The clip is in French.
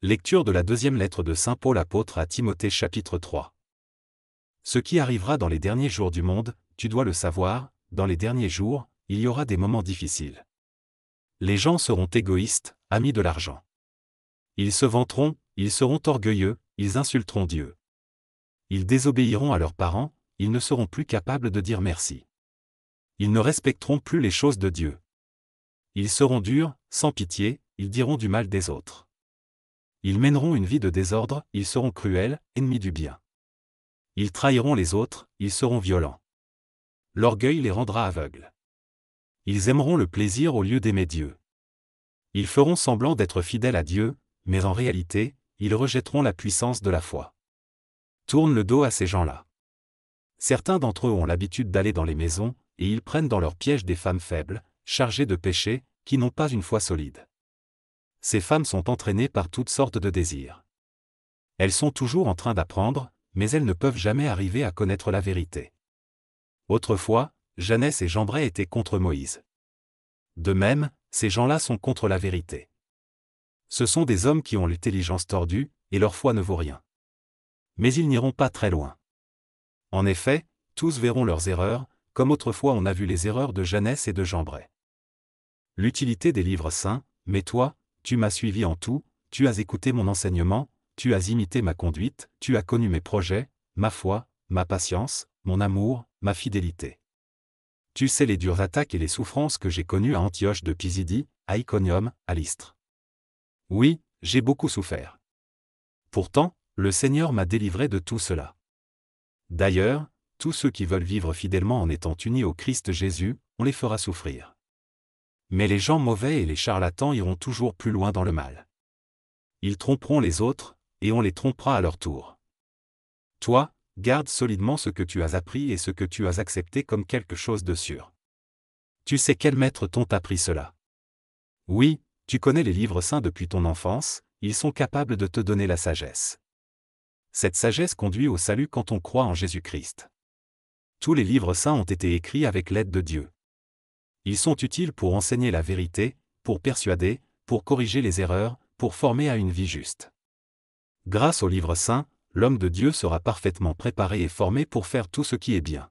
Lecture de la deuxième lettre de Saint Paul apôtre à Timothée chapitre 3. Ce qui arrivera dans les derniers jours du monde, tu dois le savoir, dans les derniers jours, il y aura des moments difficiles. Les gens seront égoïstes, amis de l'argent. Ils se vanteront, ils seront orgueilleux, ils insulteront Dieu. Ils désobéiront à leurs parents, ils ne seront plus capables de dire merci. Ils ne respecteront plus les choses de Dieu. Ils seront durs, sans pitié, ils diront du mal des autres. Ils mèneront une vie de désordre, ils seront cruels, ennemis du bien. Ils trahiront les autres, ils seront violents. L'orgueil les rendra aveugles. Ils aimeront le plaisir au lieu d'aimer Dieu. Ils feront semblant d'être fidèles à Dieu, mais en réalité, ils rejetteront la puissance de la foi. Tourne le dos à ces gens-là. Certains d'entre eux ont l'habitude d'aller dans les maisons, et ils prennent dans leur piège des femmes faibles, chargées de péchés, qui n'ont pas une foi solide ces femmes sont entraînées par toutes sortes de désirs. Elles sont toujours en train d'apprendre, mais elles ne peuvent jamais arriver à connaître la vérité. Autrefois, Jeannès et Jambray étaient contre Moïse. De même, ces gens-là sont contre la vérité. Ce sont des hommes qui ont l'intelligence tordue, et leur foi ne vaut rien. Mais ils n'iront pas très loin. En effet, tous verront leurs erreurs, comme autrefois on a vu les erreurs de Jeannès et de Jambray. L'utilité des livres saints, mais toi, tu m'as suivi en tout, tu as écouté mon enseignement, tu as imité ma conduite, tu as connu mes projets, ma foi, ma patience, mon amour, ma fidélité. Tu sais les dures attaques et les souffrances que j'ai connues à Antioche de Pisidie, à Iconium, à Lystre. Oui, j'ai beaucoup souffert. Pourtant, le Seigneur m'a délivré de tout cela. D'ailleurs, tous ceux qui veulent vivre fidèlement en étant unis au Christ Jésus, on les fera souffrir. Mais les gens mauvais et les charlatans iront toujours plus loin dans le mal. Ils tromperont les autres, et on les trompera à leur tour. Toi, garde solidement ce que tu as appris et ce que tu as accepté comme quelque chose de sûr. Tu sais quel maître t'ont appris cela. Oui, tu connais les livres saints depuis ton enfance, ils sont capables de te donner la sagesse. Cette sagesse conduit au salut quand on croit en Jésus-Christ. Tous les livres saints ont été écrits avec l'aide de Dieu. Ils sont utiles pour enseigner la vérité, pour persuader, pour corriger les erreurs, pour former à une vie juste. Grâce au livre saint, l'homme de Dieu sera parfaitement préparé et formé pour faire tout ce qui est bien.